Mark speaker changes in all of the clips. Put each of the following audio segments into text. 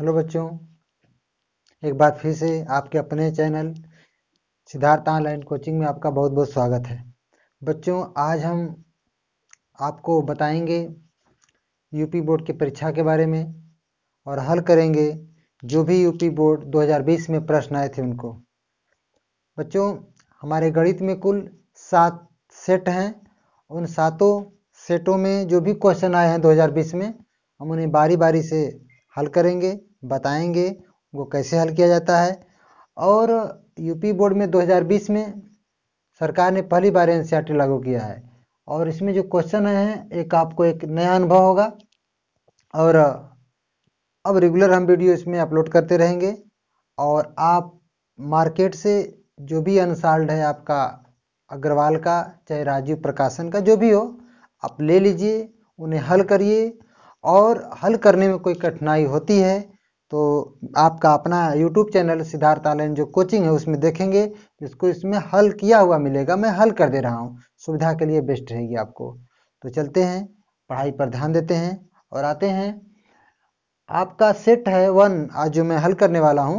Speaker 1: Hello बच्चों एक बार फिर से आपके अपने चैनल सिद्धार्थ ऑनलाइन कोचिंग में आपका बहुत बहुत स्वागत है बच्चों आज हम आपको बताएंगे यूपी बोर्ड की परीक्षा के बारे में और हल करेंगे जो भी यूपी बोर्ड 2020 में प्रश्न आए थे उनको बच्चों हमारे गणित में कुल सात सेट हैं उन सातों सेटों में जो भी क्वेश्चन आए हैं दो में हम उन्हें बारी बारी से हल करेंगे बताएंगे वो कैसे हल किया जाता है और यूपी बोर्ड में 2020 में सरकार ने पहली बार एन e लागू किया है और इसमें जो क्वेश्चन है एक आपको एक नया अनुभव होगा और अब रेगुलर हम वीडियो इसमें अपलोड करते रहेंगे और आप मार्केट से जो भी अनसाल्ड है आपका अग्रवाल का चाहे राजीव प्रकाशन का जो भी हो आप ले लीजिए उन्हें हल करिए और हल करने में कोई कठिनाई होती है तो आपका अपना यूट्यूब चैनल सिद्धार्थ आलन जो कोचिंग है उसमें देखेंगे जिसको इसमें हल किया हुआ मिलेगा मैं हल कर दे रहा हूँ सुविधा के लिए बेस्ट रहेगी आपको तो चलते हैं पढ़ाई पर ध्यान देते हैं और आते हैं आपका सेट है वन आज जो मैं हल करने वाला हूँ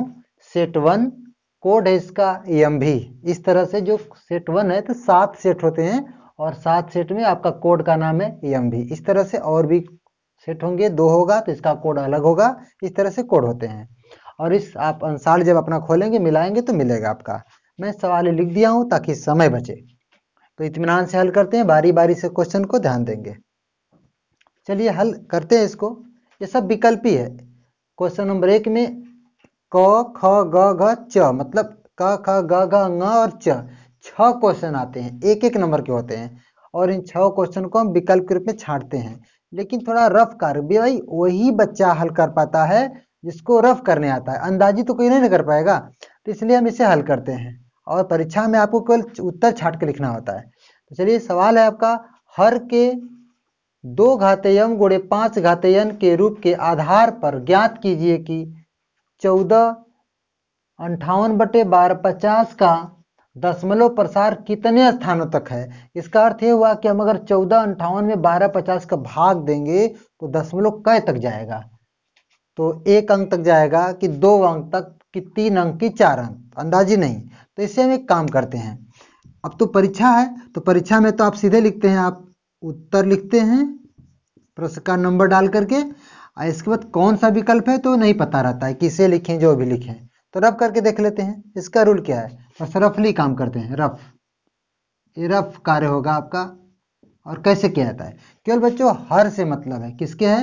Speaker 1: सेट वन कोड है इसका एम e भी इस तरह से जो सेट वन है तो सात सेट होते हैं और सात सेट में आपका कोड का नाम है एम e भी इस तरह से और भी सेट होंगे दो होगा तो इसका कोड अलग होगा इस तरह से कोड होते हैं और इस आप अंसार जब अपना खोलेंगे मिलाएंगे तो मिलेगा आपका मैं सवाल लिख दिया हूं ताकि समय बचे तो इतमान से हल करते हैं बारी बारी से क्वेश्चन को ध्यान देंगे चलिए हल करते हैं इसको ये सब विकल्प ही है क्वेश्चन नंबर एक में क ख ग घ च मतलब क ख ग घ ग और च छ क्वेश्चन आते हैं एक एक नंबर के होते हैं और इन छह क्वेश्चन को हम विकल्प के रूप में छाटते हैं लेकिन थोड़ा रफ कार्य भी भाई वही बच्चा हल कर पाता है जिसको रफ करने आता है अंदाजी तो कोई नहीं कर पाएगा तो इसलिए हम इसे हल करते हैं और परीक्षा में आपको केवल उत्तर छाट के लिखना होता है तो चलिए सवाल है आपका हर के दो घाते यम गुड़े पांच घाते यन के रूप के आधार पर ज्ञात कीजिए कि चौदह अंठावन बटे बारह पचास का दशमलव प्रसार कितने स्थानों तक है इसका अर्थ ये हुआ कि हम अगर चौदह अंठावन में बारह पचास का भाग देंगे तो दशमलव कै तक जाएगा तो एक अंक तक जाएगा कि दो अंक तक कि तीन अंक की चार अंक अंदाजी नहीं तो इससे हम एक काम करते हैं अब तो परीक्षा है तो परीक्षा में तो आप सीधे लिखते हैं आप उत्तर लिखते हैं प्रश्न का नंबर डाल करके और इसके बाद कौन सा विकल्प है तो नहीं पता रहता है किसे लिखें जो भी लिखें तो रब करके देख लेते हैं इसका रूल क्या है बस अच्छा, रफली काम करते हैं रफ ये रफ कार्य होगा आपका और कैसे किया जाता है केवल बच्चों हर से मतलब है किसके है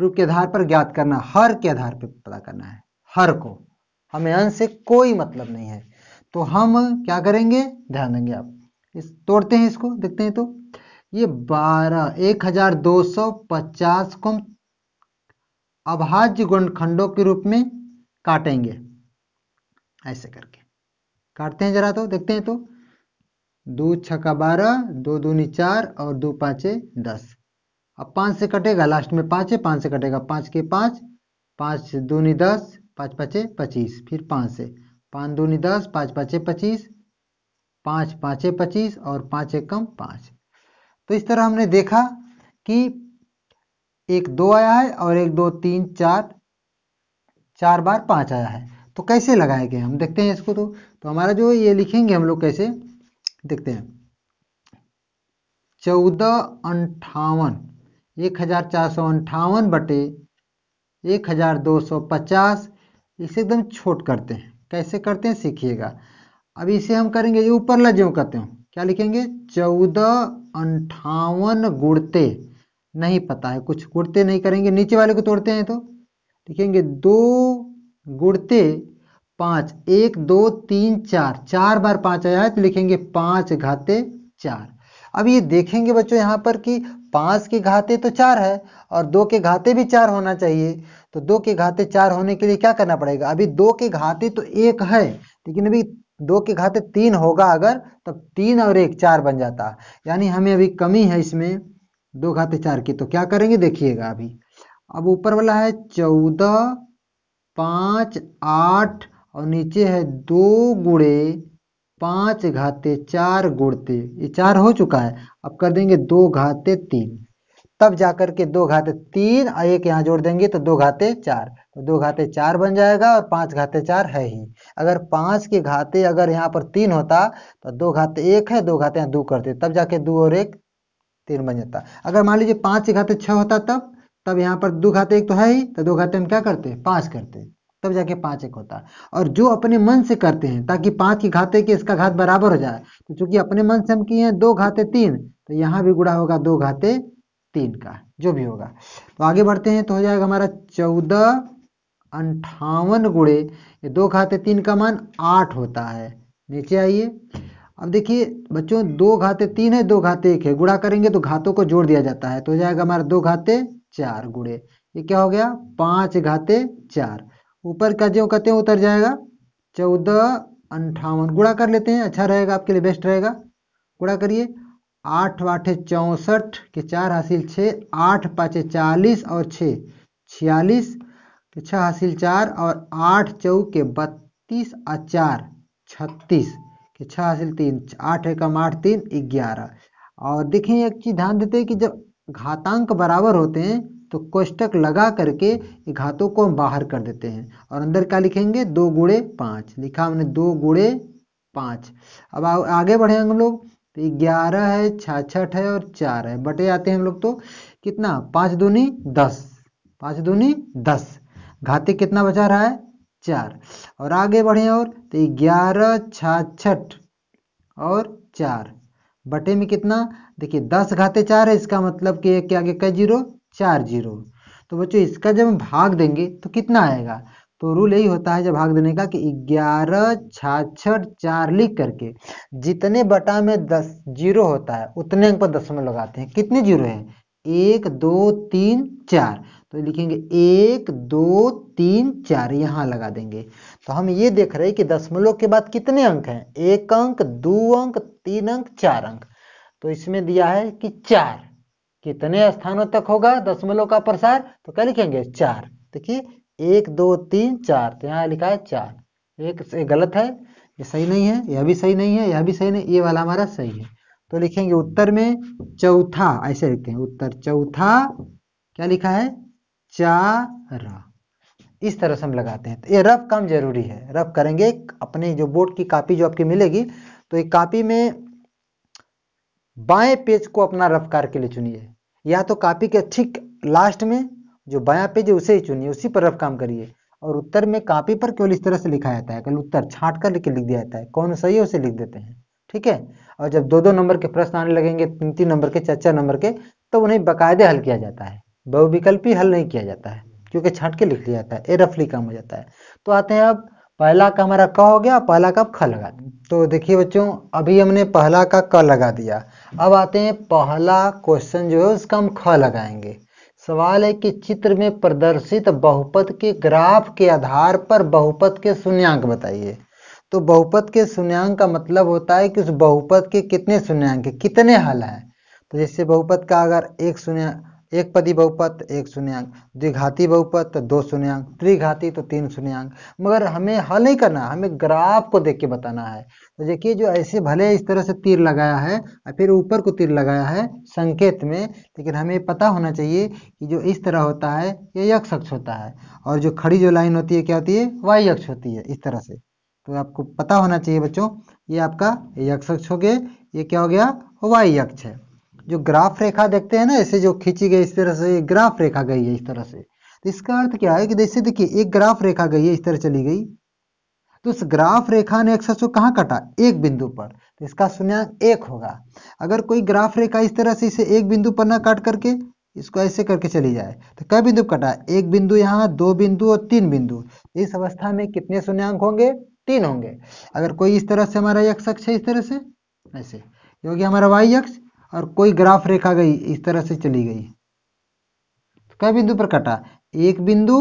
Speaker 1: रूप के आधार पर ज्ञात करना हर के आधार पर पता करना है हर को हमें अंश से कोई मतलब नहीं है तो हम क्या करेंगे ध्यान देंगे आप इस तोड़ते हैं इसको देखते हैं तो ये बारह एक हजार दो सौ पचास को हम अभाज्य गुणखंडों के रूप में काटेंगे ऐसे करके काटते हैं जरा तो देखते हैं तो दो छक्का बारह दो दूनी चार और दो पाँचे दस अब पाँच से कटेगा लास्ट में पाँच है पाँच से कटेगा पाँच के पाँच पाँच दूनी दस पाँच पाँचे पच्चीस फिर पाँच से पाँच दूनी दस पाँच पाँचे पच्चीस पाँच पाँचे पच्चीस और पाँच एक कम पाँच तो इस तरह हमने देखा कि एक दो आया है और एक दो तीन चार चार बार पाँच आया है तो कैसे लगाए गए हम देखते हैं इसको तो तो हमारा जो ये लिखेंगे हम लोग कैसे देखते हैं चौदह अंठावन एक हजार चार सौ अंठावन बटे एक हजार दो सौ पचास इसे एकदम छोट करते हैं कैसे करते हैं सीखिएगा अब इसे हम करेंगे ये ऊपर ला ज्यों करते क्या लिखेंगे चौदह अंठावन गुड़ते नहीं पता है कुछ गुड़ते नहीं करेंगे नीचे वाले को तोड़ते हैं तो लिखेंगे दो गुड़ते पांच एक दो तीन चार चार बार पांच आया है तो लिखेंगे पांच घाते चार अब ये देखेंगे बच्चों यहाँ पर कि पांच के घाते तो चार है और दो के घाते भी चार होना चाहिए तो दो के घाते चार होने के लिए क्या करना पड़ेगा अभी दो के घाते तो एक है लेकिन अभी दो के घाते तीन होगा अगर तब तो तीन और एक चार बन जाता यानी हमें अभी कमी है इसमें दो घाते चार की तो क्या करेंगे देखिएगा अभी अब ऊपर वाला है चौदह पाँच आठ और नीचे है दो गुड़े पाँच घाते चार गुड़ते ये चार हो चुका है अब कर देंगे दो घाते तीन तब जाकर के दो घाते तीन और एक यहाँ जोड़ देंगे तो दो घाते चार तो दो घाते चार बन जाएगा और पांच घाते चार है ही अगर पांच के घाते अगर यहाँ पर तीन होता तो दो घाते एक है दो घाते यहाँ दो करते तब जाके दो और एक तीन बन जाता अगर मान लीजिए पांच के घाते छह होता तब तब यहाँ पर दो घाते एक तो है ही तो दो घाते हम क्या करते पाँच करते तब जाके पांच एक होता है और जो अपने मन से करते हैं ताकि पांच की घाते के इसका घात बराबर हो जाए तो चूंकि अपने मन से हम किए हैं दो घाते तीन तो यहाँ भी गुड़ा होगा दो घाते तीन का जो भी होगा तो आगे बढ़ते हैं तो हो जाएगा हमारा चौदह अंठावन गुड़े ये दो घाते तीन का मान आठ होता है नीचे आइए अब देखिए बच्चों दो घाते तीन है दो घाते एक है गुड़ा करेंगे तो घातों को जोड़ दिया जाता है तो हो जाएगा हमारा दो घाते चार गुड़े ये क्या हो गया पांच घाते चार ऊपर का जो कहते हैं उतर जाएगा चौदह अंठावन गुड़ा कर लेते हैं अच्छा रहेगा आपके लिए बेस्ट रहेगा गुड़ा करिए आठ आठे चौंसठ के चार हासिल छः आठ पाँचे चालीस और छः छियालीस के छः हासिल चार और आठ चौ के बत्तीस और चार छत्तीस के छः हासिल तीन आठ एकम आठ तीन ग्यारह और देखिए एक चीज़ ध्यान देते हैं कि जब घातांक बराबर होते हैं तो कोष्टक लगा करके घातों को हम बाहर कर देते हैं और अंदर क्या लिखेंगे दो गुड़े पाँच लिखा हमने दो गुड़े पाँच अब आ, आगे बढ़े हम लोग तो ग्यारह है छाछठ है और चार है बटे आते हैं हम लोग तो कितना पाँच दूनी दस पाँच दूनी दस घाते कितना बचा रहा है चार और आगे बढ़े और तो ग्यारह छाछठ और चार बटे में कितना देखिए दस घाते चार है इसका मतलब कि एक के आगे का जीरो चार जीरो तो बच्चों इसका जब हम भाग देंगे तो कितना आएगा तो रूल यही होता है जब भाग देने का कि ग्यारह छाछठ चार लिख करके जितने बटा में दस जीरो होता है उतने अंक पर दसमलव लगाते हैं कितने जीरो हैं एक दो तीन चार तो लिखेंगे एक दो तीन चार यहाँ लगा देंगे तो हम ये देख रहे हैं कि दसमलव के बाद कितने अंक हैं एक अंक दो अंक तीन अंक चार अंक तो इसमें दिया है कि चार कितने स्थानों तक होगा दशमलव का प्रसार तो क्या लिखेंगे चार देखिए एक दो तीन चार तो यहाँ लिखा है चार एक से गलत है ये सही नहीं है यह भी सही नहीं है यह भी सही नहीं ये वाला हमारा सही है तो लिखेंगे उत्तर में चौथा ऐसे लिखते हैं उत्तर चौथा क्या लिखा है चार इस तरह से हम लगाते हैं तो ये रफ काम जरूरी है रफ करेंगे अपने जो बोर्ड की कापी जो आपकी मिलेगी तो एक कापी में बाएं पेज को अपना रफ करके के लिए चुनिए या तो कापी के ठीक लास्ट में जो बया पेज है उसे ही चुनिए उसी पर आप काम करिए और उत्तर में कापी पर केवल इस तरह से लिखा जाता है कल उत्तर छाट कर लिख दिया जाता है कौन सही है उसे लिख देते हैं ठीक है और जब दो दो नंबर के प्रश्न आने लगेंगे तीन तीन नंबर के चार चार नंबर के तो उन्हें बाकायदे हल किया जाता है बहुविकल्पी हल नहीं किया जाता है क्योंकि छाट के लिख लिया जाता है ए रफली काम हो जाता है तो आते हैं अब पहला का हमारा क हो गया पहला का ख लगा तो देखिए बच्चों अभी हमने पहला का क लगा दिया अब आते हैं पहला क्वेश्चन जो है उसका हम ख लगाएंगे सवाल है कि चित्र में प्रदर्शित बहुपद के ग्राफ के आधार पर बहुपद के शून्यंक बताइए तो बहुपद के शून्यंक का मतलब होता है कि उस बहुपद के कितने है कितने हल हैं तो जैसे बहुपद का अगर एक शून्य एक पदी बहुपद एक शून्यंक द्विघाती बहुपद तो दो शून्यंक त्रिघाती तो तीन शून्यंक मगर हमें हल नहीं करना हमें ग्राफ को देख के बताना है तो देखिए जो ऐसे भले इस तरह से तीर लगाया है और फिर ऊपर को तीर लगाया है संकेत में लेकिन हमें पता होना चाहिए कि जो इस तरह होता है ये यक्ष अक्ष होता है और जो खड़ी जो लाइन होती है क्या होती है वाई यक्ष होती है इस तरह से तो आपको पता होना चाहिए बच्चों ये आपका यक्ष अक्ष हो गया ये क्या हो गया वाई यक्ष है जो ग्राफ रेखा देखते हैं ना ऐसे जो खींची गई इस तरह से ग्राफ रेखा गई है इस तरह से तो इसका अर्थ क्या है कि जैसे देखिए एक ग्राफ रेखा गई है इस तरह चली गई तो उस ग्राफ रेखा ने एक्सेस कहाँ कटा एक बिंदु पर तो इसका शून्यंक एक होगा अगर कोई ग्राफ रेखा इस तरह से इसे एक बिंदु पर ना काट करके इसको ऐसे करके चली जाए तो कई बिंदु कटा एक बिंदु यहाँ दो बिंदु और तीन बिंदु इस अवस्था में कितने शून्यंक होंगे तीन होंगे अगर कोई इस तरह से हमारा यक्ष अक्ष है इस तरह से ऐसे क्योंकि हमारा वाई अक्ष और कोई ग्राफ रेखा गई इस तरह से चली गई तो बिंदु पर कटा एक बिंदु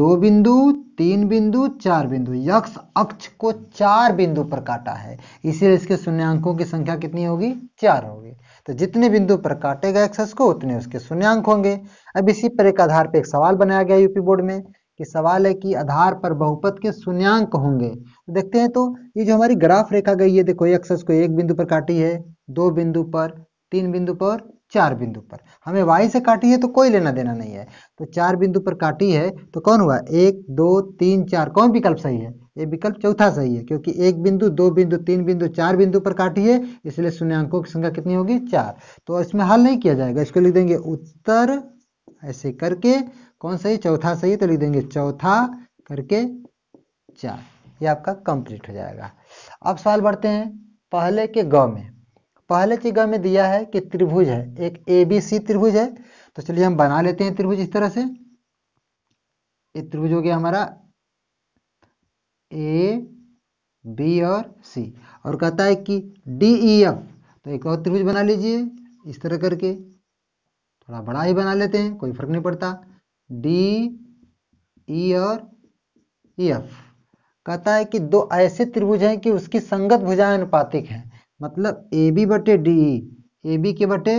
Speaker 1: दो बिंदु तीन बिंदु चार बिंदु यक्ष अक्ष को चार बिंदु पर काटा है इसीलिए इसके शून्यंकों की संख्या कितनी होगी चार होगी तो जितने बिंदु पर काटेगा एक्सेस को उतने उसके शून्यंक होंगे अब इसी पर एक आधार पर एक सवाल बनाया गया यूपी बोर्ड में कि सवाल है कि आधार पर बहुपत के शून्यंक होंगे तो देखते हैं तो ये जो हमारी ग्राफ रेखा गई है देखो एक्सेस को एक बिंदु पर काटी है दो बिंदु पर तीन बिंदु पर चार बिंदु पर हमें वाई से काटी है तो कोई लेना देना नहीं है तो चार बिंदु पर काटी है तो कौन हुआ एक दो तीन चार कौन विकल्प सही है ये विकल्प चौथा सही है क्योंकि एक बिंदु दो बिंदु तीन बिंदु चार बिंदु पर काटी है इसलिए शून्यांकों की संख्या कितनी होगी चार तो इसमें हल नहीं किया जाएगा इसको लिख देंगे उत्तर ऐसे करके कौन सही चौथा सही तो लिख देंगे चौथा करके चार ये आपका कंप्लीट हो जाएगा अब सवाल बढ़ते हैं पहले के गौ में पहले जगह में दिया है कि त्रिभुज है एक ए बी सी त्रिभुज है तो चलिए हम बना लेते हैं त्रिभुज इस तरह से ये त्रिभुज हो गया हमारा ए बी और सी और कहता है कि डी ई एफ तो एक और त्रिभुज बना लीजिए इस तरह करके थोड़ा बड़ा ही बना लेते हैं कोई फर्क नहीं पड़ता डी ई e और ई e एफ कहता है कि दो ऐसे त्रिभुज हैं कि उसकी संगत भुजाएं अनुपातिक हैं मतलब ए बी बटे डी ई ए बी के बटे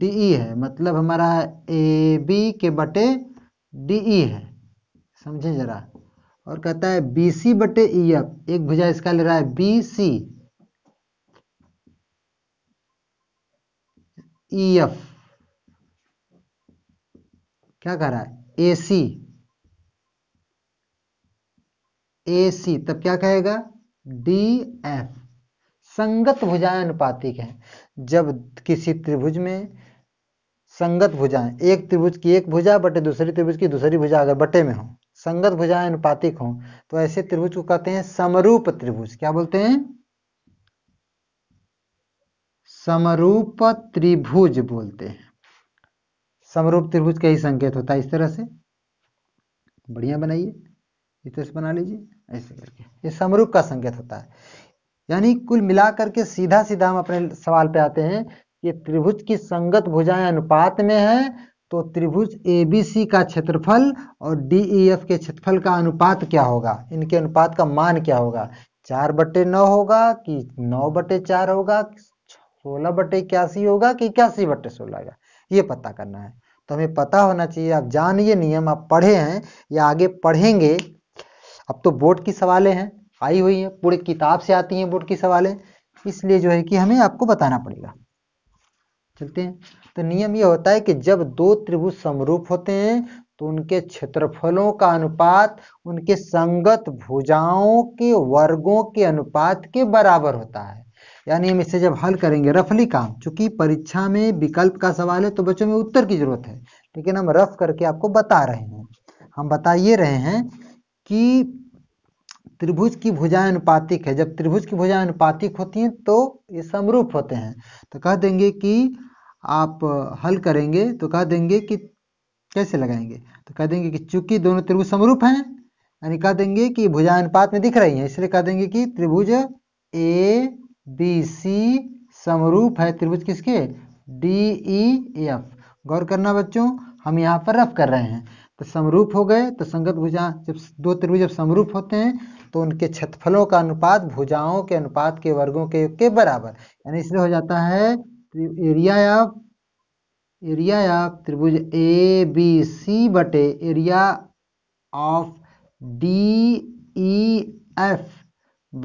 Speaker 1: डी ई e है मतलब हमारा ए बी के बटे डी ई e है समझे जरा और कहता है बी सी बटे ई e एफ एक भुजा इसका ले रहा है बी सी ई एफ क्या कह रहा है ए सी ए सी तब क्या कहेगा डी एफ संगत भुजाएं अनुपातिक हैं जब किसी त्रिभुज में संगत भुजाएं एक त्रिभुज की एक भुजा बटे दूसरी त्रिभुज की दूसरी भुजा अगर बटे में हो संगत भुजाएं अनुपातिक हो तो ऐसे त्रिभुज को कहते हैं समरूप त्रिभुज क्या बोलते हैं समरूप त्रिभुज बोलते हैं समरूप त्रिभुज का ही संकेत होता है इस तरह से बढ़िया बनाइए इस तरह से बना लीजिए ऐसे करके ये समरूप का संकेत होता है यानी कुल मिलाकर के सीधा सीधा हम अपने सवाल पे आते हैं कि त्रिभुज की संगत भुजाएं अनुपात में है तो त्रिभुज ए बी सी का क्षेत्रफल और डी ई एफ के क्षेत्रफल का अनुपात क्या होगा इनके अनुपात का मान क्या होगा चार बटे नौ होगा कि नौ बटे चार होगा सोलह बटे इक्यासी होगा कि इक्यासी बटे सोलह होगा ये पता करना है तो हमें पता होना चाहिए आप जानिए नियम आप पढ़े हैं या आगे पढ़ेंगे अब तो बोर्ड की सवालें हैं आई हुई है पूरे किताब से आती है बोर्ड की सवालें इसलिए जो है कि हमें आपको बताना पड़ेगा चलते हैं तो नियम यह होता है कि जब दो त्रिभुज समरूप होते हैं तो उनके क्षेत्रफलों का अनुपात उनके संगत भुजाओं के वर्गों के अनुपात के बराबर होता है यानी हम इसे जब हल करेंगे रफली काम चूंकि परीक्षा में विकल्प का सवाल है तो बच्चों में उत्तर की जरूरत है लेकिन हम रफ करके आपको बता रहे हैं हम बता ये रहे हैं कि त्रिभुज की भुजाएं अनुपातिक है जब त्रिभुज की भुजाएं अनुपातिक होती हैं तो ये समरूप होते हैं तो कह देंगे कि आप हल करेंगे तो कह देंगे कि कैसे लगाएंगे तो कह देंगे कि चूंकि दोनों त्रिभुज समरूप हैं यानी कह देंगे कि भुजाएं अनुपात में दिख रही हैं इसलिए कह देंगे कि त्रिभुज ए बी सी समरूप है त्रिभुज किसके डी ई एफ गौर करना बच्चों हम यहाँ पर रफ कर रहे हैं तो समरूप हो गए तो संगत भुजा जब दो त्रिभुज जब समरूप होते हैं तो उनके क्षेत्रफलों का अनुपात भुजाओं के अनुपात के वर्गों के के बराबर यानी इसमें हो जाता है एरिया ऑफ एरिया ऑफ त्रिभुज ए बी सी बटे area of D E F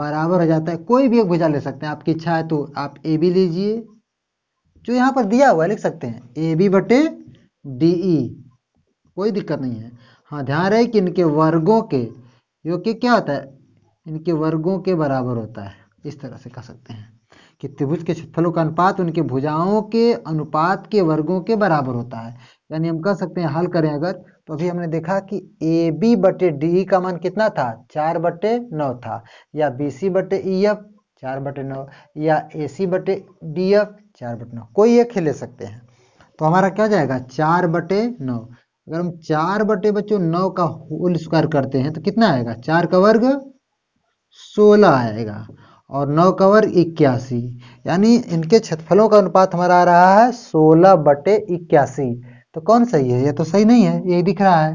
Speaker 1: बराबर हो जाता है कोई भी एक भुजा ले सकते हैं आपकी इच्छा है तो आप ए बी लीजिए जो यहाँ पर दिया हुआ है लिख सकते हैं ए बी बटे डी ई कोई दिक्कत नहीं है हाँ ध्यान रहे कि इनके वर्गों के योग्य क्या होता है इनके वर्गों के बराबर होता है इस तरह से कह सकते हैं कि त्रिभुज के क्षेत्रफलों का अनुपात उनके भुजाओं के अनुपात के वर्गों के बराबर होता है यानी हम कह सकते हैं हल करें अगर तो अभी हमने देखा कि ए बी बटे डी का मान कितना था चार बटे नौ था या बी सी बटे ई एफ चार बटे नौ या ए सी बटे डी एफ चार बटे नौ कोई एक ही ले सकते हैं तो हमारा क्या जाएगा चार बटे नौ अगर हम चार बटे बच्चों नौ का होल स्क्वायर करते हैं तो कितना आएगा चार का वर्ग सोलह आएगा और नौ कवर इक्यासी यानी इनके क्षेत्रफलों का अनुपात हमारा आ रहा है सोलह बटे इक्यासी तो कौन सही है ये तो सही नहीं है ये दिख रहा है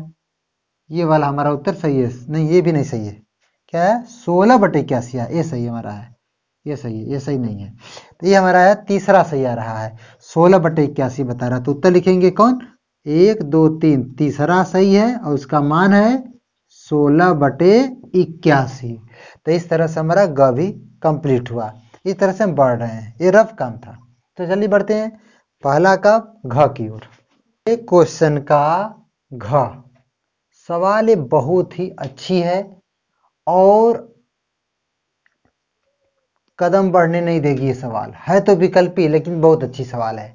Speaker 1: ये वाला हमारा उत्तर सही है नहीं ये भी नहीं सही है क्या है सोलह बटे इक्यासी हाँ, ये सही हमारा है ये सही है ये सही नहीं है तो ये हमारा है तीसरा सही आ रहा है सोलह बटे इक्यासी बता रहा तो उत्तर लिखेंगे कौन एक दो तीन तीसरा सही है और उसका मान है सोलह बटे इक्यासी तो इस तरह से हमारा ग भी कंप्लीट हुआ इस तरह से हम बढ़ रहे हैं ये रफ काम था तो जल्दी बढ़ते हैं पहला का घ की ओर एक क्वेश्चन का घ सवाल बहुत ही अच्छी है और कदम बढ़ने नहीं देगी ये सवाल है तो विकल्प ही लेकिन बहुत अच्छी सवाल है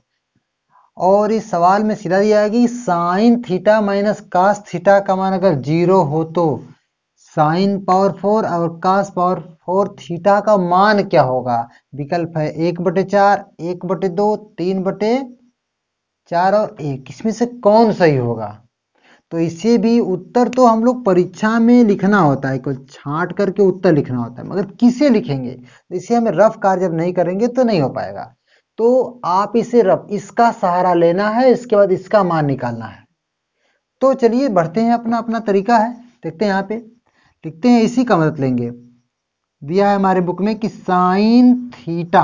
Speaker 1: और इस सवाल में सीधा दिया है कि sine theta minus cos theta का मान अगर जीरो हो तो साइन पावर फोर और कास पावर फोर थीटा का मान क्या होगा विकल्प है एक बटे चार एक बटे दो तीन बटे चार और एक इसमें से कौन सही होगा तो इसे भी उत्तर तो हम लोग परीक्षा में लिखना होता है कोई छांट करके उत्तर लिखना होता है मगर किसे लिखेंगे तो इसे हमें रफ कार्य जब नहीं करेंगे तो नहीं हो पाएगा तो आप इसे रफ इसका सहारा लेना है इसके बाद इसका मान निकालना है तो चलिए बढ़ते हैं अपना अपना तरीका है देखते हैं यहाँ पे लिखते हैं इसी का मदद लेंगे दिया है हमारे बुक में कि sine theta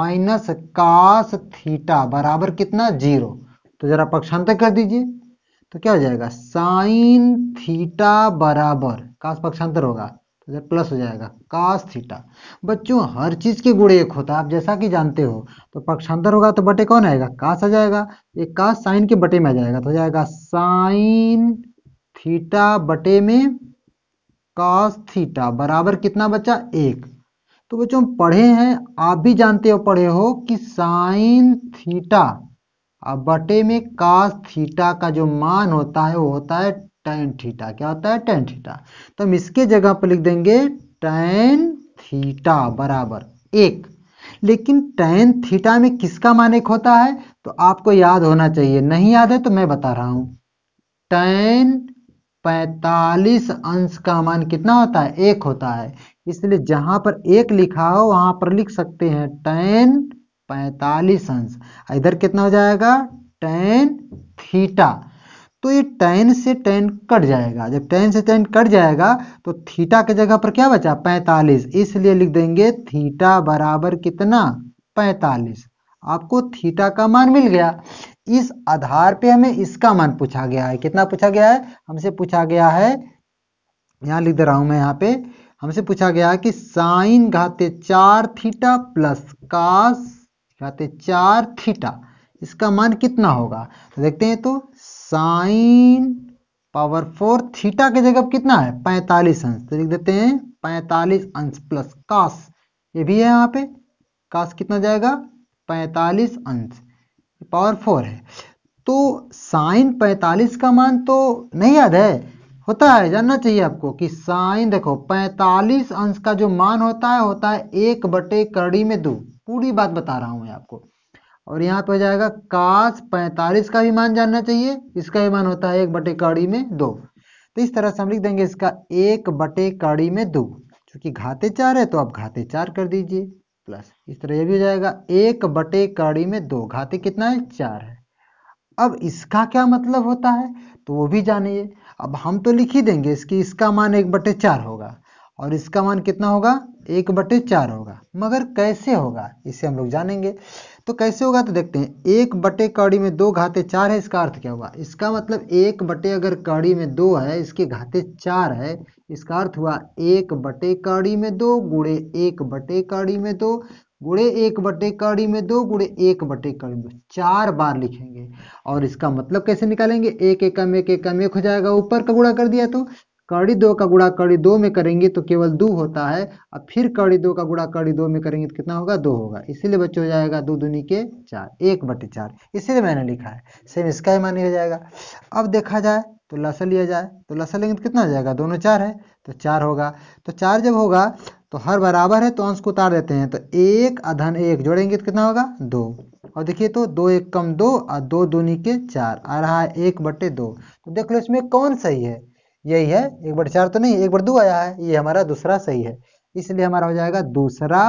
Speaker 1: minus cos theta बराबर कितना जीरो तो जरा पक्षांतर कर दीजिए तो क्या हो जाएगा साइन थीटा बराबर कास पक्षांतर होगा तो जरा प्लस हो जाएगा कास थीटा बच्चों हर चीज के गुण एक होता है आप जैसा कि जानते हो तो पक्षांतर होगा तो बटे कौन आएगा कास आ जाएगा ये कास साइन के बटे में आ जाएगा तो हो जाएगा साइन थीटा बटे में कॉस थीटा बराबर कितना बचा एक तो बच्चों पढ़े हैं आप भी जानते हो पढ़े हो कि साइन थीटा अब बटे में कास थीटा का जो मान होता है वो होता है टेन थीटा क्या होता है टेन थीटा तो हम इसके जगह पर लिख देंगे टेन थीटा बराबर एक लेकिन टेन थीटा में किसका मान एक होता है तो आपको याद होना चाहिए नहीं याद है तो मैं बता रहा हूं टेन पैतालीस अंश का मान कितना होता है एक होता है इसलिए जहां पर एक लिखा हो वहां पर लिख सकते हैं टेन पैतालीस अंश इधर कितना हो जाएगा टेन थीटा तो ये टेन से टेन कट जाएगा जब टेन से टेन कट जाएगा तो थीटा के जगह पर क्या बचा पैतालीस इसलिए लिख देंगे थीटा बराबर कितना पैतालीस आपको थीटा का मान मिल गया इस आधार पे हमें इसका मान पूछा गया है कितना पूछा गया है हमसे पूछा गया है यहां लिख दे रहा हूं मैं यहां पे हमसे पूछा गया है कि साइन घाते चार थीटा प्लस कास घाते चार थीटा इसका मान कितना होगा तो देखते हैं तो साइन पावर फोर थीटा के जगह कितना है पैंतालीस अंश तो लिख देते हैं पैंतालीस अंश प्लस कास ये भी है यहां पे कास कितना जाएगा पैंतालीस अंश पावर फोर है तो साइन पैंतालीस का मान तो नहीं याद है होता है जानना चाहिए आपको कि साइन देखो पैंतालीस अंश का जो मान होता है होता है एक बटे कड़ी में दो पूरी बात बता रहा हूं मैं आपको और यहाँ पे हो जाएगा कास पैंतालीस का भी मान जानना चाहिए इसका भी मान होता है एक बटे कड़ी में दो तो इस तरह से हम लिख देंगे इसका एक बटे कड़ी में दो चूंकि घाते चार है तो आप घाते चार कर दीजिए प्लस इस तरह ये भी हो जाएगा एक बटे कड़ी में दो घाते कितना है चार है अब इसका क्या मतलब होता है तो वो भी जानिए अब हम तो लिख ही देंगे इसकी इसका मान एक बटे चार होगा और इसका मान कितना होगा एक बटे चार होगा मगर कैसे होगा इसे हम लोग जानेंगे तो कैसे होगा तो देखते हैं एक बटे कड़ी में दो घाते चार है इसका अर्थ क्या हुआ इसका मतलब एक बटे अगर कड़ी में दो है इसके घाते चार है इसका अर्थ हुआ एक बटे काड़ी में दो गुड़े एक बटे काड़ी में दो गुड़े एक बटे काड़ी में दो गुड़े एक बटे काड़ी में चार बार लिखेंगे और इसका मतलब कैसे निकालेंगे एक एकम एक एकम एक हो जाएगा ऊपर का गुड़ा कर दिया तो कड़ी दो का गुड़ा कड़ी दो में करेंगे तो केवल दो होता है अब फिर कड़ी दो का गुड़ा कड़ी दो में करेंगे तो कितना होगा दो होगा इसीलिए बच्चों हो जाएगा दो दुनी के चार एक बटे चार इसीलिए मैंने लिखा है सेम इसका ही मान्य हो जाएगा अब देखा जाए तो लसा लिया जाए तो लसा लेंगे तो कितना आ जाएगा दोनों चार है तो चार होगा तो चार जब होगा तो हर बराबर है तो अंश को उतार देते हैं तो एक अधन एक जोड़ेंगे तो कितना होगा दो और देखिए तो दो एक कम दो और दो दूनी के चार आ रहा है एक बटे दो तो देख लो इसमें कौन सही है यही है एक बटे चार तो नहीं एक बटे दो आया है ये हमारा दूसरा सही है इसलिए हमारा हो जाएगा दूसरा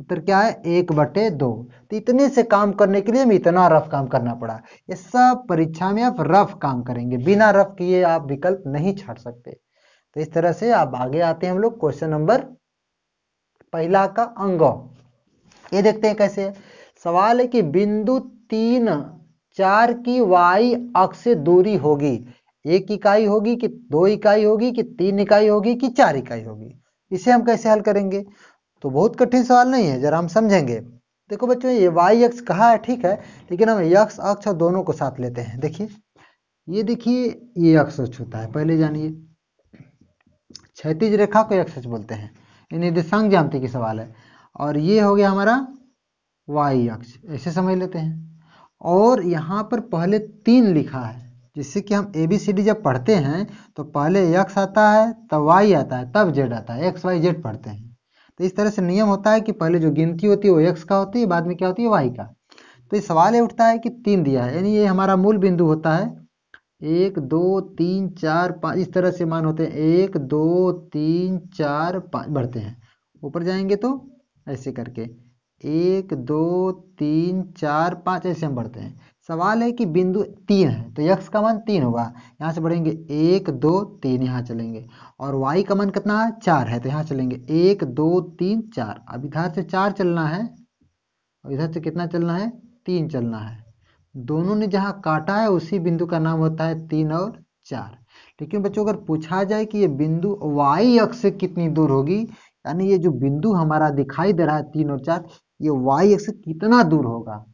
Speaker 1: उत्तर क्या है एक बटे दो तो इतने से काम करने के लिए हमें इतना रफ काम करना पड़ा ये सब परीक्षा में आप रफ काम करेंगे बिना रफ किए आप विकल्प नहीं छाट सकते तो इस तरह से आप आगे आते हैं हम लोग क्वेश्चन नंबर पहला का अंग ये देखते हैं कैसे है। सवाल है कि बिंदु तीन चार की वाई अक्ष से दूरी होगी एक इकाई होगी कि दो इकाई होगी कि तीन इकाई होगी कि चार इकाई होगी इसे हम कैसे हल करेंगे तो बहुत कठिन सवाल नहीं है जरा हम समझेंगे देखो बच्चों ये वाई अक्ष कहा है ठीक है लेकिन हम यक्ष अक्ष और दोनों को साथ लेते हैं देखिए ये देखिए ये अक्ष होता है पहले जानिए क्षतिज रेखा को यक्ष बोलते हैं यानी दिशांग की सवाल है और ये हो गया हमारा वाई अक्ष ऐसे समझ लेते हैं और यहाँ पर पहले तीन लिखा है जिससे कि हम ए बी सी डी जब पढ़ते हैं तो पहले यक्स आता है तब वाई आता है तब जेड आता है एक्स वाई जेड पढ़ते हैं तो इस तरह से नियम होता है कि पहले जो गिनती होती है वो एक्स का होती है बाद में क्या होती है वाई का तो ये सवाल ये उठता है कि तीन दिया है यानी ये हमारा मूल बिंदु होता है एक दो तीन चार पाँच इस तरह से मान होते हैं एक दो तीन चार पाँच बढ़ते हैं ऊपर जाएंगे तो ऐसे करके एक दो तीन चार पाँच ऐसे हम बढ़ते हैं सवाल है कि बिंदु तीन है तो यक्स का मान तीन होगा यहाँ से बढ़ेंगे एक दो तीन यहाँ चलेंगे और वाई का मान कितना है चार है तो यहाँ चलेंगे एक दो तीन चार अब इधर से चार चलना है और इधर से कितना चलना है तीन चलना है दोनों ने जहाँ काटा है उसी बिंदु का नाम होता है तीन और चार लेकिन बच्चों अगर पूछा जाए कि ये बिंदु वाई अक्ष से कितनी दूर होगी यानी ये जो बिंदु हमारा दिखाई दे रहा है तीन और चार ये वाई अक्ष कितना दूर होगा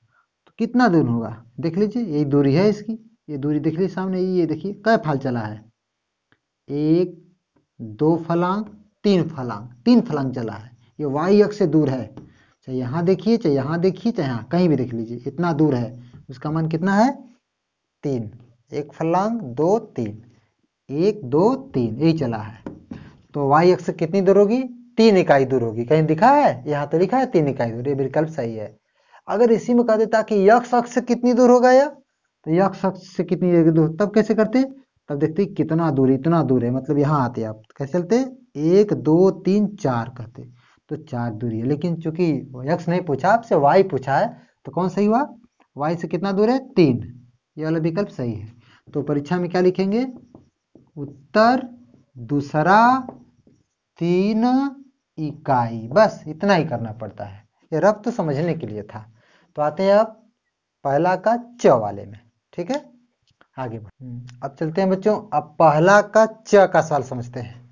Speaker 1: कितना दूर होगा देख लीजिए यही दूरी है इसकी ये दूरी देख लीजिए सामने ये देखिए कै फाल चला है एक दो फलांग तीन फलांग तीन फलांग चला है ये वाई अक्ष से दूर है चाहे यहाँ देखिए चाहे यहाँ देखिए चाहे यहाँ कहीं भी देख लीजिए इतना दूर है उसका मान कितना है तीन एक फलांग दो तीन एक दो तीन यही चला है तो वाई अक्ष कितनी दूर होगी तीन इकाई दूर होगी कहीं दिखा है यहाँ तो लिखा है तीन इकाई दूर ये विकल्प सही है अगर इसी में देता ताकि यक्ष अक्ष से कितनी दूर होगा गया तो यक्ष अक्ष से कितनी दूर तब कैसे करते तब देखते कितना दूर इतना दूर है मतलब यहाँ आते आप तो कैसे चलते एक दो तीन चार कहते तो चार दूरी है लेकिन चूंकि यक्ष नहीं पूछा आपसे वाई पूछा है तो कौन सही हुआ वाई से कितना दूर है तीन ये वाला विकल्प सही है तो परीक्षा में क्या लिखेंगे उत्तर दूसरा तीन इकाई बस इतना ही करना पड़ता है ये रब तो समझने के लिए था तो आते हैं अब पहला का च वाले में ठीक है आगे बढ़ हम्म। अब चलते हैं बच्चों अब पहला का च का सवाल समझते हैं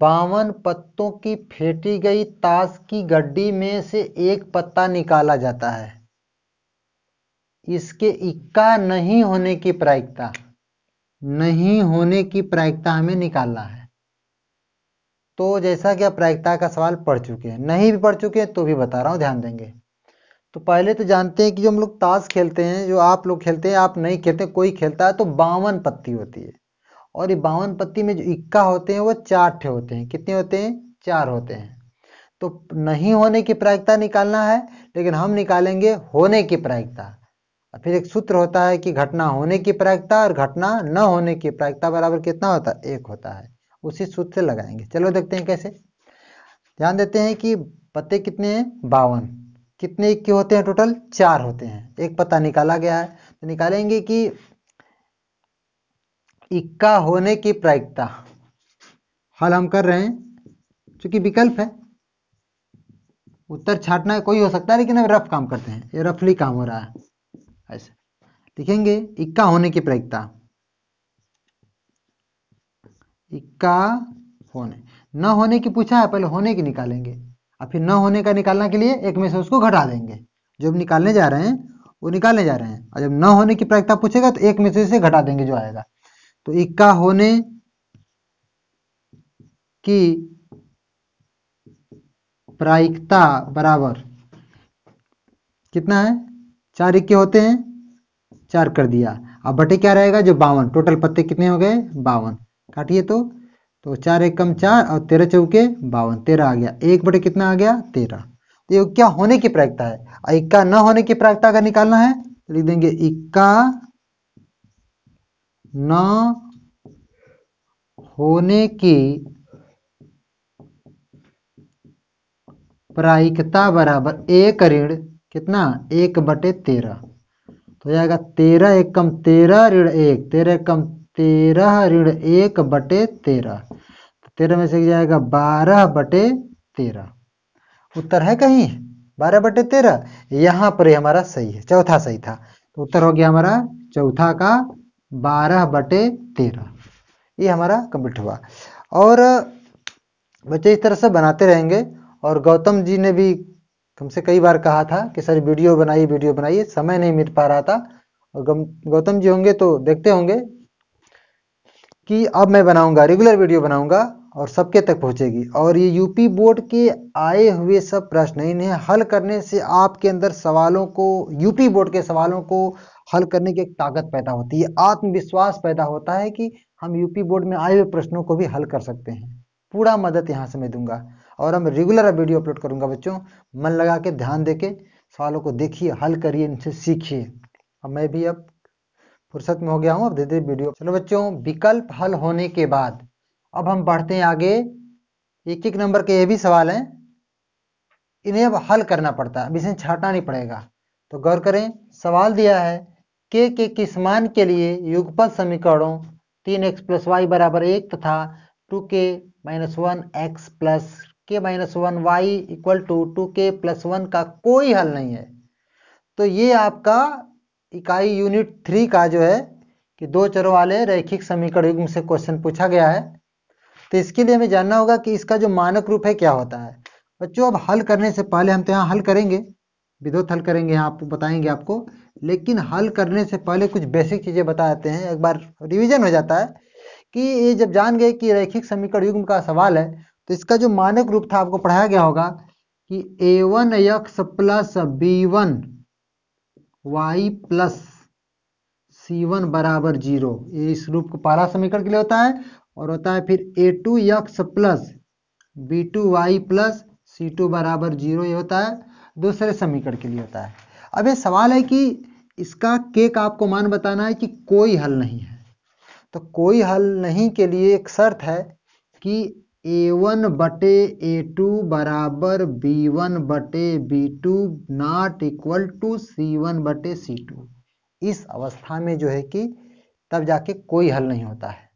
Speaker 1: बावन पत्तों की फेटी गई ताश की गड्डी में से एक पत्ता निकाला जाता है इसके इक्का नहीं होने की प्रायिकता नहीं होने की प्रायिकता हमें निकालना है तो जैसा कि आप प्रायिकता का सवाल पढ़ चुके हैं नहीं भी पढ़ चुके हैं तो भी बता रहा हूं ध्यान देंगे तो पहले तो जानते हैं कि जो हम लोग ताश खेलते हैं जो आप लोग खेलते हैं आप नहीं खेलते कोई खेलता है तो बावन पत्ती होती है और ये बावन पत्ती में जो इक्का होते हैं वो चार ठे होते हैं कितने होते हैं चार होते हैं तो नहीं होने की प्रायिकता निकालना है लेकिन हम निकालेंगे होने की प्रायिकता फिर एक सूत्र होता है कि घटना होने की प्रायिकता और घटना न होने की प्रायिकता बराबर कितना होता है एक होता है उसी सूत्र से लगाएंगे चलो देखते हैं कैसे ध्यान देते हैं कि पत्ते कितने हैं बावन कितने इक्के होते हैं टोटल चार होते हैं एक पता निकाला गया है तो निकालेंगे कि इक्का होने की प्रायिकता हल हम कर रहे हैं चूंकि विकल्प है उत्तर छाटना कोई हो सकता है लेकिन अब रफ काम करते हैं ये रफली काम हो रहा है ऐसे लिखेंगे इक्का होने की प्रायिकता इक्का होने न होने की पूछा है पहले होने की निकालेंगे और फिर न होने का निकालना के लिए एक में से उसको घटा देंगे जो हम निकालने जा रहे हैं वो निकालने जा रहे हैं और जब न होने की प्रायिकता पूछेगा तो एक में से इसे घटा देंगे जो आएगा तो इक्का होने की प्रायिकता बराबर कितना है चार इक्के होते हैं चार कर दिया अब बटे क्या रहेगा जो बावन टोटल पत्ते कितने हो गए बावन काटिए तो तो चार एक कम चार और तेरह चौके बावन तेरह आ गया एक बटे कितना आ गया तेरह तो ये क्या होने की प्रायिकता है इक्का न होने की प्रायिकता अगर निकालना है तो लिख देंगे इक्का न होने की प्रायिकता बराबर एक ऋण कितना एक बटे तेरह तो आएगा तेरह एक कम तेरह ऋण एक तेरह कम तेरह ऋण एक बटे तेरह तो तेरह में से जाएगा बारह बटे तेरह उत्तर है कहीं बारह बटे तेरह यहां पर हमारा सही है चौथा सही था तो उत्तर हो गया हमारा चौथा का बारह बटे तेरह ये हमारा कंप्लीट हुआ और बच्चे इस तरह से बनाते रहेंगे और गौतम जी ने भी हमसे कई बार कहा था कि सर वीडियो बनाइए वीडियो बनाइए समय नहीं मिल पा रहा था और गौतम जी होंगे तो देखते होंगे कि अब मैं बनाऊंगा रेगुलर वीडियो बनाऊंगा और सबके तक पहुंचेगी और ये यूपी बोर्ड के आए हुए सब प्रश्न इन्हें हल करने से आपके अंदर सवालों को यूपी बोर्ड के सवालों को हल करने की एक ताकत पैदा होती है आत्मविश्वास पैदा होता है कि हम यूपी बोर्ड में आए हुए प्रश्नों को भी हल कर सकते हैं पूरा मदद यहाँ से मैं दूंगा और हम रेगुलर वीडियो अपलोड करूंगा बच्चों मन लगा के ध्यान दे सवालों को देखिए हल करिए इनसे सीखिए अब मैं भी अब फुर्सत में हो गया हूँ अब धीरे धीरे वीडियो चलो बच्चों विकल्प हल होने के बाद अब हम बढ़ते हैं आगे एक एक नंबर के ये भी सवाल हैं इन्हें अब हल करना पड़ता है अब इसे छाटना नहीं पड़ेगा तो गौर करें सवाल दिया है के के किस मान के लिए युगपल समीकरणों तीन एक्स प्लस वाई बराबर एक तथा two K minus one X plus K minus one Y equal to two K plus one का कोई हल नहीं है तो ये आपका इकाई यूनिट थ्री का जो है कि दो चरों वाले रैखिक समीकरण युग्म से क्वेश्चन पूछा गया है तो इसके लिए हमें जानना होगा कि इसका जो मानक रूप है क्या होता है बच्चों अब हल करने से पहले हम तो यहाँ हल करेंगे विद्युत हल करेंगे यहाँ आपको बताएंगे आपको लेकिन हल करने से पहले कुछ बेसिक चीज़ें बता देते हैं एक बार रिविजन हो जाता है कि ये जब जान गए कि रैखिक समीकरण युग्म का सवाल है तो इसका जो मानक रूप था आपको पढ़ाया गया होगा कि A one X plus B one Y plus C one बराबर जीरो ये इस रूप को पहला समीकरण के लिए होता है और होता है फिर A two X plus B two Y plus C two बराबर जीरो ये होता है दूसरे समीकरण के लिए होता है अब ये सवाल है कि इसका केक आपको मान बताना है कि कोई हल नहीं है तो कोई हल नहीं के लिए एक शर्त है कि ए वन बटे ए टू बराबर बी वन बटे B two not equal to C one बटे सी टू इस अवस्था में जो है कि तब जाके कोई हल नहीं होता है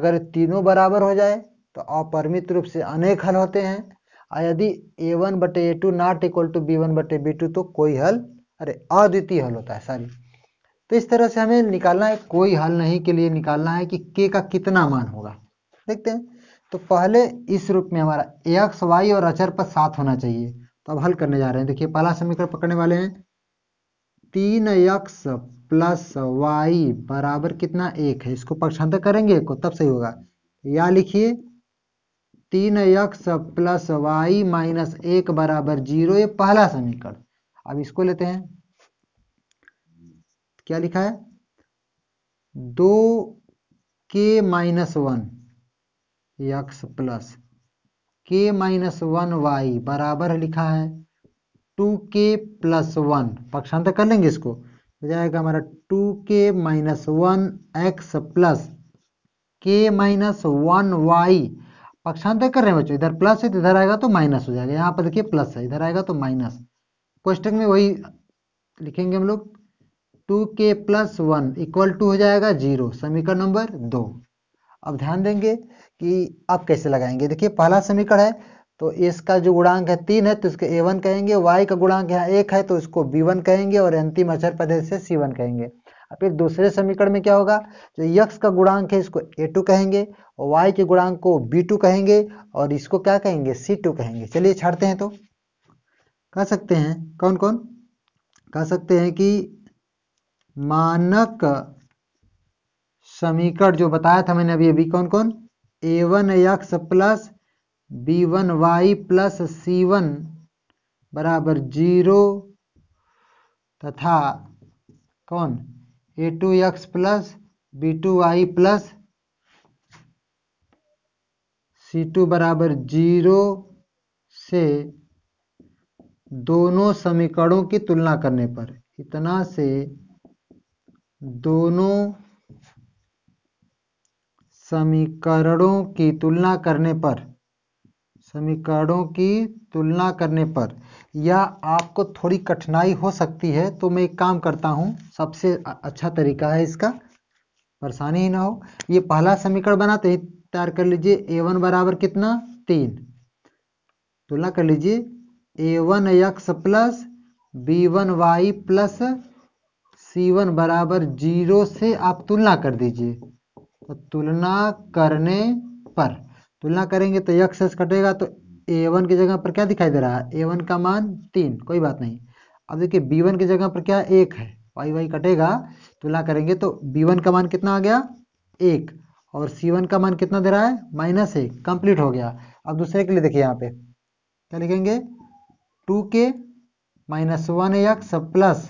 Speaker 1: अगर तीनों बराबर हो जाए तो अपरिमित रूप से अनेक हल होते हैं और यदि ए वन बटे A two not equal to B one बटे बी टू तो कोई हल अरे अद्वितीय हल होता है सॉरी तो इस तरह से हमें निकालना है कोई हल नहीं के लिए निकालना है कि के का कितना मान होगा देखते हैं तो पहले इस रूप में हमारा एक्स वाई और अचर पर सात होना चाहिए तो अब हल करने जा रहे हैं देखिए पहला समीकरण पकड़ने वाले हैं तीन यक्स प्लस वाई बराबर कितना एक है इसको पक्षांतर करेंगे को तब सही होगा या लिखिए तीन यक्स प्लस वाई माइनस एक बराबर जीरो ये पहला समीकरण अब इसको लेते हैं क्या लिखा है दो K minus one X plus K minus one Y बराबर लिखा है टू के प्लस वन पक्षांतर कर लेंगे इसको हो जाएगा हमारा two K minus one X plus K minus one Y पक्षांतर कर रहे हैं बच्चों इधर प्लस है तो इधर आएगा तो माइनस हो जाएगा यहाँ पर देखिए प्लस है इधर आएगा तो माइनस क्वेश्चन में वही लिखेंगे हम लोग to K plus one equal to हो जाएगा जीरो समीकरण नंबर दो अब ध्यान देंगे कि आप कैसे लगाएंगे देखिए पहला समीकरण है तो इसका जो गुणांक है तीन है तो इसके ए वन कहेंगे वाई का गुणांक यहाँ एक है तो इसको बी वन कहेंगे और अंतिम अचर पद से सी वन कहेंगे फिर दूसरे समीकरण में क्या होगा जो यक्स का गुणांक है इसको ए टू कहेंगे और वाई के गुणांक को बी टू कहेंगे और इसको क्या कहेंगे सी टू कहेंगे चलिए छाड़ते हैं तो कह सकते हैं कौन कौन कह सकते हैं कि मानक समीकरण जो बताया था मैंने अभी अभी कौन कौन A one X plus B one Y plus C one बराबर जीरो तथा कौन A two X plus B two Y plus C two बराबर जीरो से दोनों समीकरणों की तुलना करने पर इतना से दोनों समीकरणों की तुलना करने पर समीकरणों की तुलना करने पर या आपको थोड़ी कठिनाई हो सकती है तो मैं एक काम करता हूँ सबसे अच्छा तरीका है इसका परेशानी ही ना हो ये पहला समीकरण बनाते ही तैयार कर लीजिए ए वन बराबर कितना तीन तुलना कर लीजिए A one X plus B one Y plus C one बराबर जीरो से आप तुलना कर दीजिए तो तुलना करने पर तुलना करेंगे तो यक्ष कटेगा तो ए वन की जगह पर क्या दिखाई दे रहा है ए वन का मान तीन कोई बात नहीं अब देखिए बी वन की जगह पर क्या एक है वाई वाई कटेगा तुलना करेंगे तो बी वन का मान कितना आ गया एक और सी वन का मान कितना दे रहा है माइनस एक कंप्लीट हो गया अब दूसरे के लिए देखिए यहाँ पे क्या लिखेंगे two K minus one X plus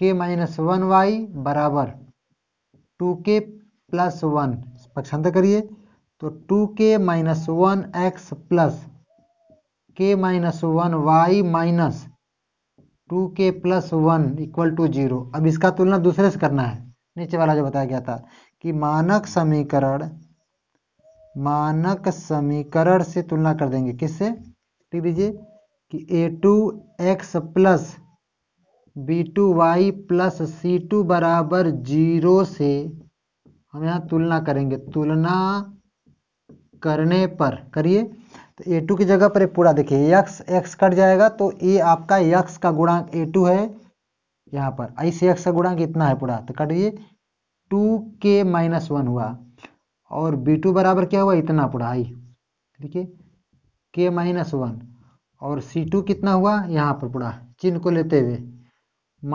Speaker 1: K minus one Y बराबर टू के प्लस वन पक्षांत करिए तो two K minus one X plus K minus one Y minus two K plus one equal to zero अब इसका तुलना दूसरे से करना है नीचे वाला जो बताया गया था कि मानक समीकरण मानक समीकरण से तुलना कर देंगे किससे लिख दीजिए कि A two X plus B two Y plus C two बराबर जीरो से हम यहाँ तुलना करेंगे तुलना करने पर करिए तो ए टू की जगह पर पूरा देखिए यक्स एक्स कट जाएगा तो ए आपका यक्स का गुणांक ए टू है यहाँ पर आई सी एक्स का गुणांक इतना है पूरा तो कटिए टू के माइनस वन हुआ और बी टू बराबर क्या हुआ इतना पूरा आई देखिए के माइनस वन और सी टू कितना हुआ यहाँ पर पूरा चिन्ह को लेते हुए